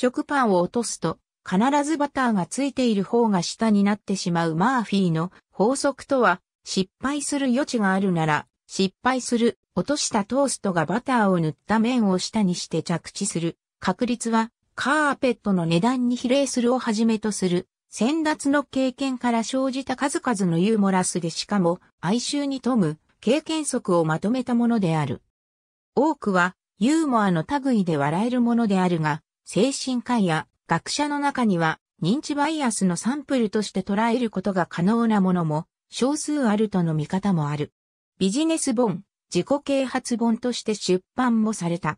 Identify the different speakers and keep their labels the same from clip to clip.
Speaker 1: 食パンを落とすと、必ずバターがついている方が下になってしまうマーフィーの法則とは、失敗する余地があるなら、失敗する、落としたトーストがバターを塗った面を下にして着地する、確率は、カーペットの値段に比例するをはじめとする、先達の経験から生じた数々のユーモラスでしかも、哀愁に富む、経験則をまとめたものである。多くは、ユーモアの類で笑えるものであるが、精神科医や学者の中には認知バイアスのサンプルとして捉えることが可能なものも少数あるとの見方もある。ビジネス本、自己啓発本として出版もされた。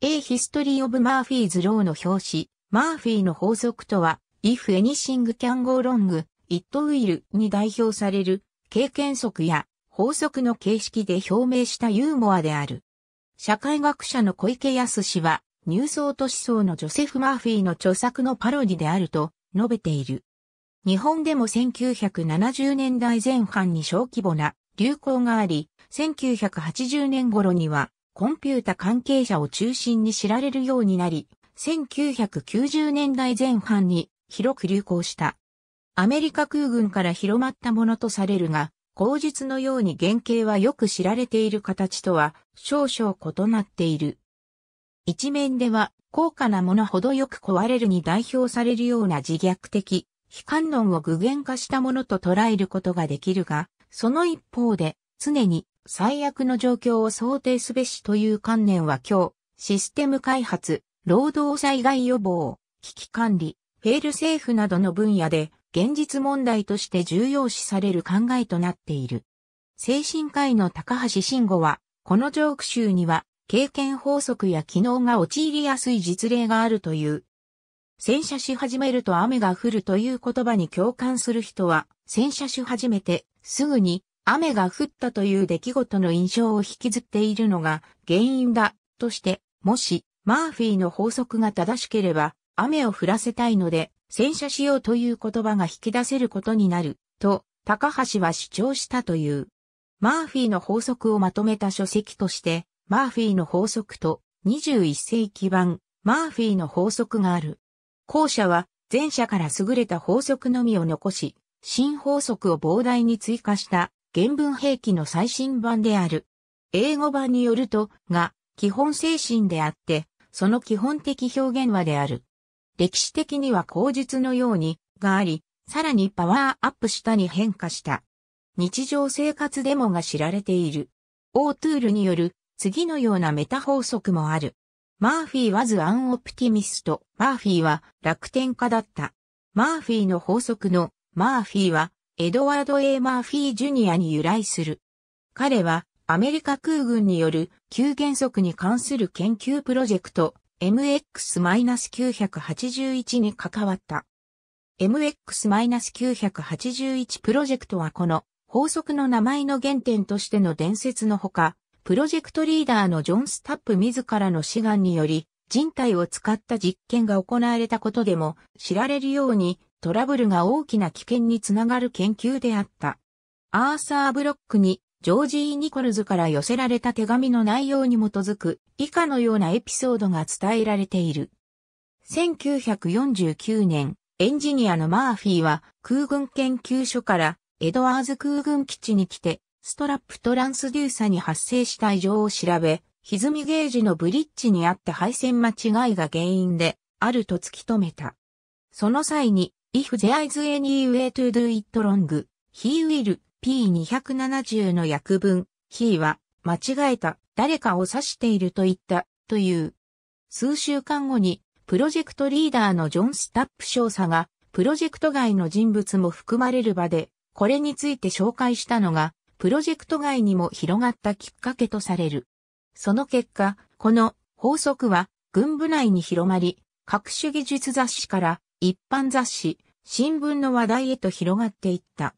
Speaker 1: A History of Murphy's Law の表紙、マーフィーの法則とは、If anything can go wrong, it will に代表される経験則や法則の形式で表明したユーモアである。社会学者の小池康氏は、ニュースオート思想のジョセフ・マーフィーの著作のパロディであると述べている。日本でも1970年代前半に小規模な流行があり、1980年頃にはコンピュータ関係者を中心に知られるようになり、1990年代前半に広く流行した。アメリカ空軍から広まったものとされるが、口述のように原型はよく知られている形とは少々異なっている。一面では、高価なものほどよく壊れるに代表されるような自虐的、悲観論を具現化したものと捉えることができるが、その一方で、常に最悪の状況を想定すべしという観念は今日、システム開発、労働災害予防、危機管理、フェール政府などの分野で、現実問題として重要視される考えとなっている。精神科医の高橋慎吾は、このジョーク集には、経験法則や機能が陥りやすい実例があるという。洗車し始めると雨が降るという言葉に共感する人は、洗車し始めてすぐに雨が降ったという出来事の印象を引きずっているのが原因だとして、もしマーフィーの法則が正しければ雨を降らせたいので洗車しようという言葉が引き出せることになると高橋は主張したという。マーフィーの法則をまとめた書籍としてマーフィーの法則と21世紀版マーフィーの法則がある。後者は前者から優れた法則のみを残し、新法則を膨大に追加した原文兵器の最新版である。英語版によると、が、基本精神であって、その基本的表現はである。歴史的には口述のように、があり、さらにパワーアップしたに変化した。日常生活でもが知られている。オートゥールによる次のようなメタ法則もある。マーフィーはずアンオプティミスト。マーフィーは楽天家だった。マーフィーの法則のマーフィーはエドワード・ A・ マーフィー・ジュニアに由来する。彼はアメリカ空軍による旧原則に関する研究プロジェクト MX-981 に関わった。MX-981 プロジェクトはこの法則の名前の原点としての伝説のほか、プロジェクトリーダーのジョン・スタップ自らの志願により、人体を使った実験が行われたことでも知られるようにトラブルが大きな危険につながる研究であった。アーサー・ブロックにジョージニコルズから寄せられた手紙の内容に基づく以下のようなエピソードが伝えられている。1949年、エンジニアのマーフィーは空軍研究所からエドワーズ空軍基地に来てストラップトランスデューサに発生した異常を調べ、歪みゲージのブリッジにあった配線間違いが原因で、あると突き止めた。その際に、if there is any way to do it wrong, he will, P270 の訳文、he は、間違えた、誰かを指していると言った、という。数週間後に、プロジェクトリーダーのジョン・スタップ少佐が、プロジェクト外の人物も含まれる場で、これについて紹介したのが、プロジェクト外にも広がったきっかけとされる。その結果、この法則は軍部内に広まり、各種技術雑誌から一般雑誌、新聞の話題へと広がっていった。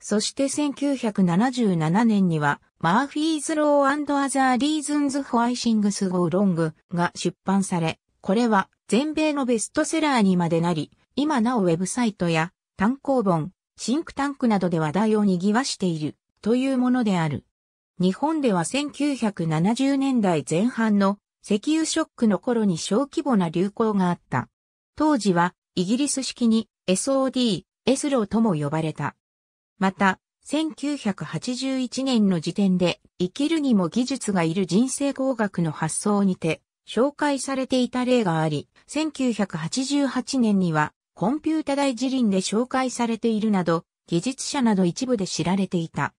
Speaker 1: そして1977年には、マーフィーズ・ローアザー・リーズンズ・フォアイシングス・ゴー・ロングが出版され、これは全米のベストセラーにまでなり、今なおウェブサイトや単行本、シンクタンクなどで話題を賑わしている。というものである。日本では1970年代前半の石油ショックの頃に小規模な流行があった。当時はイギリス式に SOD、エスローとも呼ばれた。また、1981年の時点で生きるにも技術がいる人生工学の発想にて紹介されていた例があり、1988年にはコンピュータ大辞林で紹介されているなど、技術者など一部で知られていた。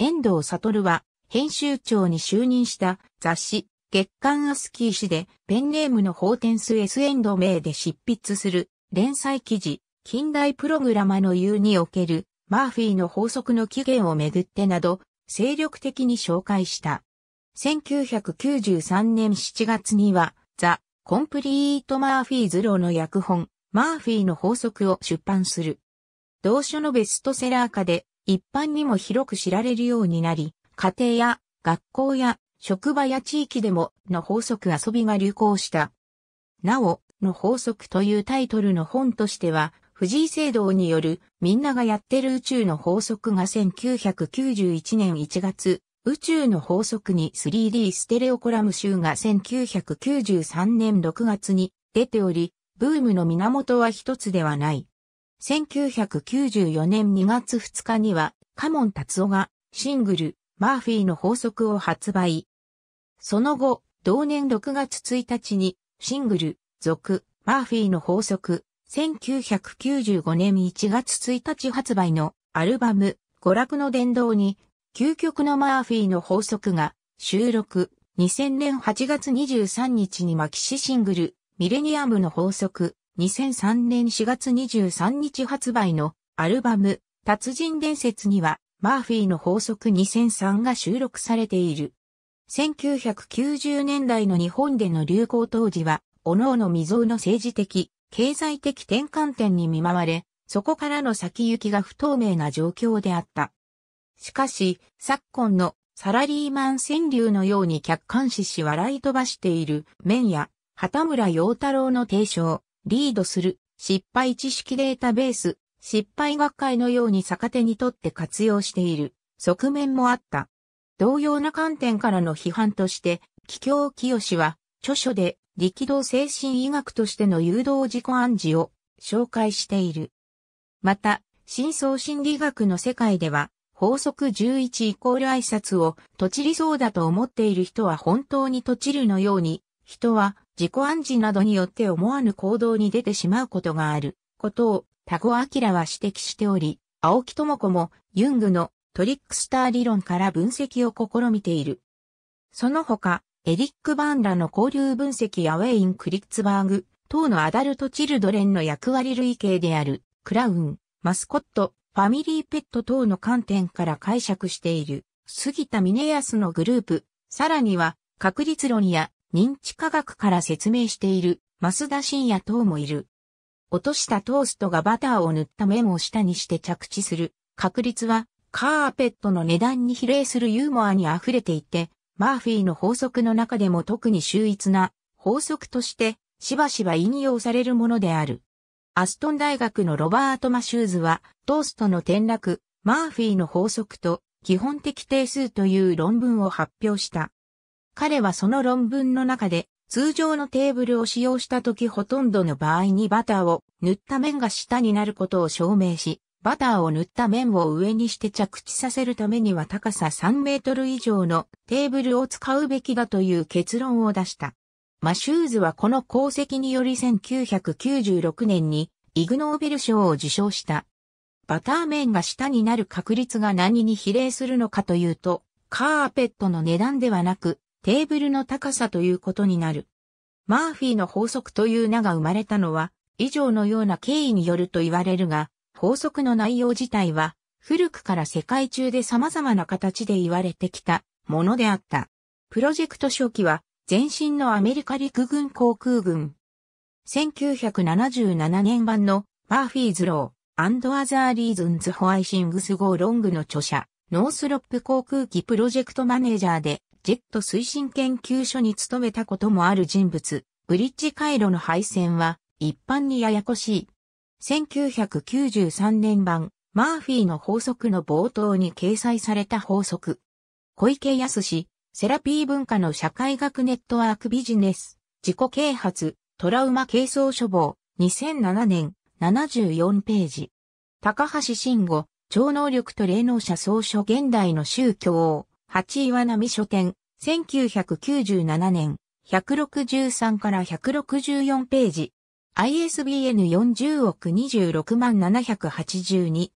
Speaker 1: 遠藤悟は、編集長に就任した雑誌、月刊アスキー誌で、ペンネームの法テンス S エンド名で執筆する、連載記事、近代プログラマの言うにおける、マーフィーの法則の起源をめぐってなど、精力的に紹介した。1993年7月には、ザ・コンプリート・マーフィーズローの訳本、マーフィーの法則を出版する。同書のベストセラー化で、一般にも広く知られるようになり、家庭や学校や職場や地域でもの法則遊びが流行した。なお、の法則というタイトルの本としては、藤井聖堂によるみんながやってる宇宙の法則が1991年1月、宇宙の法則に 3D ステレオコラム集が1993年6月に出ており、ブームの源は一つではない。1994年2月2日には、カモン達夫がシングル、マーフィーの法則を発売。その後、同年6月1日に、シングル、続、マーフィーの法則、1995年1月1日発売のアルバム、娯楽の殿堂に、究極のマーフィーの法則が収録、2000年8月23日にマキシシングル、ミレニアムの法則、2003年4月23日発売のアルバム、達人伝説には、マーフィーの法則2003が収録されている。1990年代の日本での流行当時は、各々未曾有の政治的、経済的転換点に見舞われ、そこからの先行きが不透明な状況であった。しかし、昨今のサラリーマン川柳のように客観視し笑い飛ばしている面や、畑村陽太郎の提唱、リードする、失敗知識データベース、失敗学会のように逆手にとって活用している側面もあった。同様な観点からの批判として、気境清は著書で力道精神医学としての誘導自己暗示を紹介している。また、真相心理学の世界では、法則11イコール挨拶を、とちりそうだと思っている人は本当にとちるのように、人は自己暗示などによって思わぬ行動に出てしまうことがあることをタアキラは指摘しており、青木智子もユングのトリックスター理論から分析を試みている。その他、エリック・バーンらの交流分析やウェイン・クリッツバーグ等のアダルト・チルドレンの役割類型であるクラウン、マスコット、ファミリーペット等の観点から解釈している杉田峰康のグループ、さらには確率論や認知科学から説明している、増田信也等もいる。落としたトーストがバターを塗った面を下にして着地する確率はカーペットの値段に比例するユーモアに溢れていて、マーフィーの法則の中でも特に秀逸な法則としてしばしば引用されるものである。アストン大学のロバート・マシューズはトーストの転落、マーフィーの法則と基本的定数という論文を発表した。彼はその論文の中で、通常のテーブルを使用した時ほとんどの場合にバターを塗った面が下になることを証明し、バターを塗った面を上にして着地させるためには高さ3メートル以上のテーブルを使うべきだという結論を出した。マシューズはこの功績により1996年にイグノーベル賞を受賞した。バター面が下になる確率が何に比例するのかというと、カーペットの値段ではなく、テーブルの高さということになる。マーフィーの法則という名が生まれたのは、以上のような経緯によると言われるが、法則の内容自体は、古くから世界中で様々な形で言われてきたものであった。プロジェクト初期は、前身のアメリカ陸軍航空軍。1977年版のマーフィーズロー、アンドアザーリーズンズホワイシングスゴーロングの著者、ノースロップ航空機プロジェクトマネージャーでジェット推進研究所に勤めたこともある人物、ブリッジ回路の配線は一般にややこしい。1993年版、マーフィーの法則の冒頭に掲載された法則。小池康セラピー文化の社会学ネットワークビジネス、自己啓発、トラウマ軽装処方、2007年、74ページ。高橋慎吾、超能力と霊能者総書現代の宗教を、8岩波書店、1997年、163から164ページ。ISBN 40億26万782。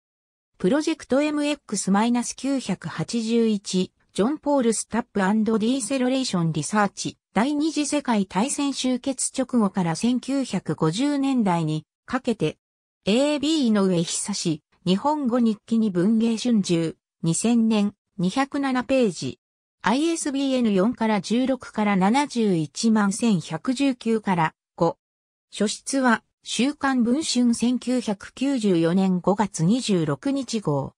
Speaker 1: プロジェクト MX-981、ジョン・ポール・スタップディーセロレーション・リサーチ、第二次世界大戦終結直後から1950年代にかけて、AB の上久し、日本語日記に文芸春秋、2000年、207ページ。ISBN 4から16から71万1 1 9から5。書室は、週刊文春1994年5月26日号。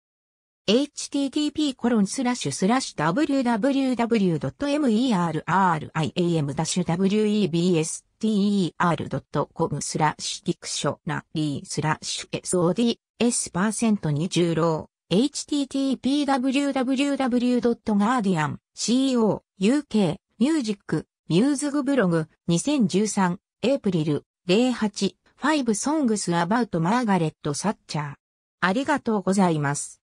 Speaker 1: http コロンスラッシュスラッシュ www.merriam-webster.com スラッシュディクショナリースラッシュ sod s パーセント20ロー。http://www.guardian.co.uk ミュージックミューズ b l o g 2013 a p r i l 08 5 songs about Margaret s a t c h e r ありがとうございます。